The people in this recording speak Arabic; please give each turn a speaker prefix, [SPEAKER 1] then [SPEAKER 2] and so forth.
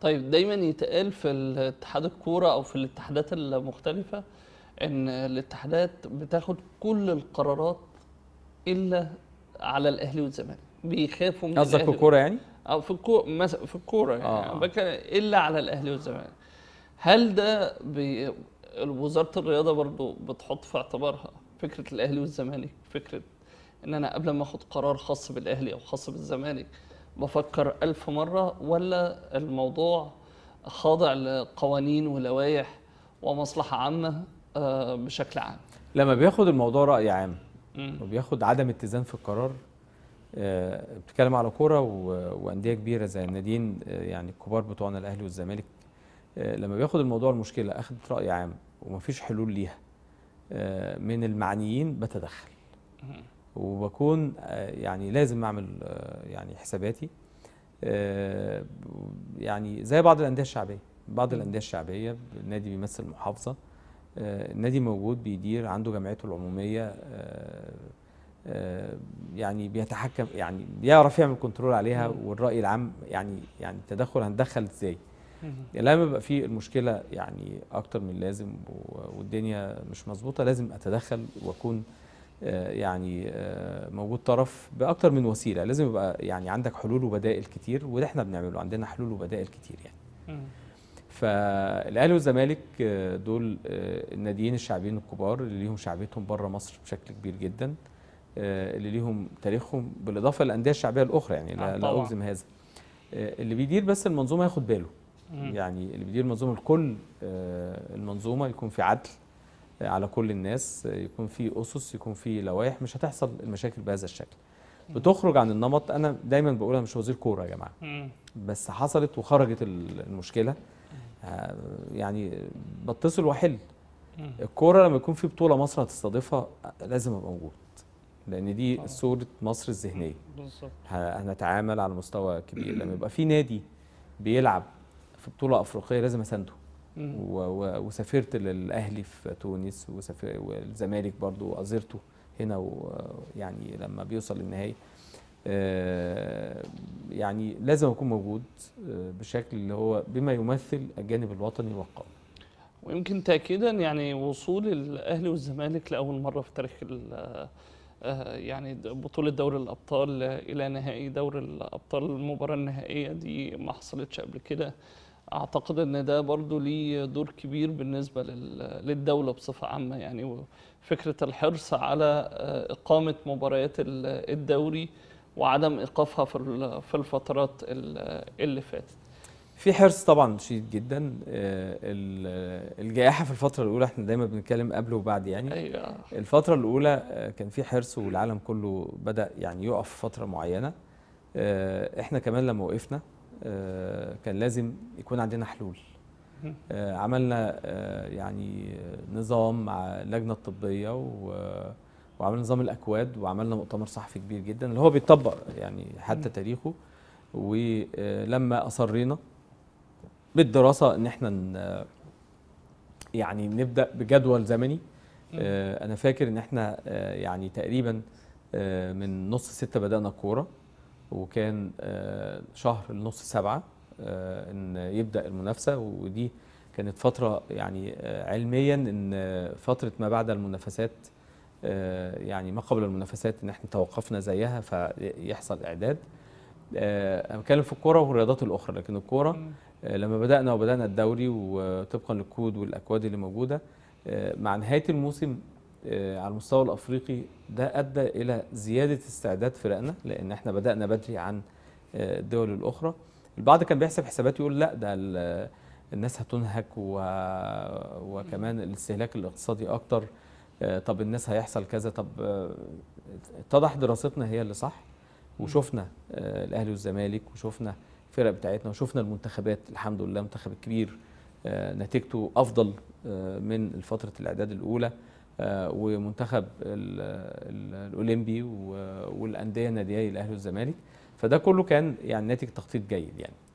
[SPEAKER 1] طيب دايما يتقال في الاتحاد الكوره او في الاتحادات المختلفه ان الاتحادات بتاخد كل القرارات الا على الاهلي والزمالك بيخافوا من قصدك في الكوره يعني؟ او في الكوره مثلا في الكوره يعني آه. الا على الاهلي والزمالك هل ده بي... وزاره الرياضه برضو بتحط في اعتبارها فكره الاهلي والزمالك فكره ان انا قبل ما اخد قرار خاص بالاهلي او خاص بالزمالك بفكر ألف مرة ولا الموضوع خاضع لقوانين ولوائح ومصلحة عامة آه، بشكل عام
[SPEAKER 2] لما بياخد الموضوع رأي عام وبياخد عدم اتزان في القرار آه، بتتكلم على كوره وانديه كبيره زي الناديين آه، يعني الكبار بتوعنا الاهلي والزمالك لما بياخد الموضوع المشكله أخد راي عام ومفيش حلول ليها من المعنيين بتدخل وبكون آه، يعني لازم اعمل آه، يعني حساباتي آه، يعني زي بعض الانديه الشعبيه بعض الانديه الشعبيه النادي بيمثل محافظه النادي موجود بيدير عنده جمعيته العموميه يعني بيتحكم يعني بيعرف يعمل كنترول عليها والراي العام يعني يعني التدخل هندخل ازاي لما يبقى في المشكله يعني اكتر من اللازم والدنيا مش مظبوطه لازم اتدخل واكون آه، يعني آه، موجود طرف باكتر من وسيله لازم يبقى يعني عندك حلول وبدائل كتير وده احنا بنعمله عندنا حلول وبدائل كتير يعني فالاهلي والزمالك آه، دول الناديين الشعبيين الكبار اللي ليهم شعبيتهم بره مصر بشكل كبير جدا اللي ليهم تاريخهم بالاضافه للانديه الشعبيه الاخرى يعني لا, لا اجزم هذا اللي بيدير بس المنظومه ياخد باله يعني اللي بيدير المنظومه الكل المنظومه يكون في عدل على كل الناس يكون في اسس يكون في لوائح مش هتحصل المشاكل بهذا الشكل بتخرج عن النمط انا دايما بقولها مش وزير كوره يا جماعه بس حصلت وخرجت المشكله آه، يعني بتصل واحل الكوره لما يكون في بطوله مصر هتستضيفها آه، لازم ابقى موجود لان دي صوره مصر الذهنيه هنتعامل على مستوى كبير لما يبقى في نادي بيلعب في بطوله افريقيه لازم اسنده وسافرت للاهلي في تونس والزمالك برضو وازرته هنا ويعني لما بيوصل للنهائي آه، يعني لازم اكون موجود آه، بشكل اللي هو بما يمثل الجانب الوطني والقومي
[SPEAKER 1] ويمكن تاكيدا يعني وصول الاهلي والزمالك لاول مره في تاريخ آه، يعني بطولة دوري الأبطال إلى نهائي دوري الأبطال المباراة النهائية دي ما حصلتش قبل كده اعتقد ان ده برضو ليه دور كبير بالنسبه للدوله بصفه عامه يعني فكره الحرص على آه، اقامه مباريات الدوري وعدم ايقافها في الفترات اللي فاتت في حرص
[SPEAKER 2] طبعا شديد جدا آه، الجائحه في الفتره الاولى احنا دايما بنتكلم قبل وبعد يعني أيوة. الفتره الاولى آه، كان في حرص والعالم كله بدا يعني يقف فتره معينه احنا كمان لما وقفنا آه، كان لازم يكون عندنا حلول آه، عملنا آه، يعني نظام مع اللجنه الطبيه وعملنا نظام الاكواد وعملنا مؤتمر صحفي كبير جدا اللي هو بيطبق يعني حتى تاريخه ولما اصرينا بالدراسه ان احنا يعني نبدا بجدول زمني انا فاكر ان احنا يعني تقريبا من نص ستة بدانا كوره وكان آه، شهر النص سبعة آه، ان يبدا المنافسه ودي كانت فتره يعني آه، علميا ان فتره ما بعد المنافسات يعني ما قبل المنافسات ان احنا توقفنا زيها فيحصل اعداد انا بتكلم في الكوره والرياضات الاخرى لكن الكوره لما بدانا وبدانا الدوري وطبقا للكود والاكواد اللي موجوده مع نهايه الموسم آه، على المستوى الافريقي ده ادى الى زياده استعداد فرقنا لان احنا بدانا بدري عن آه، الدول الاخرى البعض كان بيحسب حسابات يقول لا ده الناس هتنهك و... وكمان الاستهلاك الاقتصادي اكتر آه، طب الناس هيحصل كذا طب اتضح دراستنا هي اللي صح وشفنا الاهلي والزمالك وشفنا الفرق بتاعتنا وشفنا المنتخبات الحمد لله منتخب كبير نتيجته افضل من فتره الاعداد الاولى آه، ومنتخب الاولمبي والانديه ناديي الاهلي والزمالك فده كله كان يعني ناتج تخطيط جيد يعني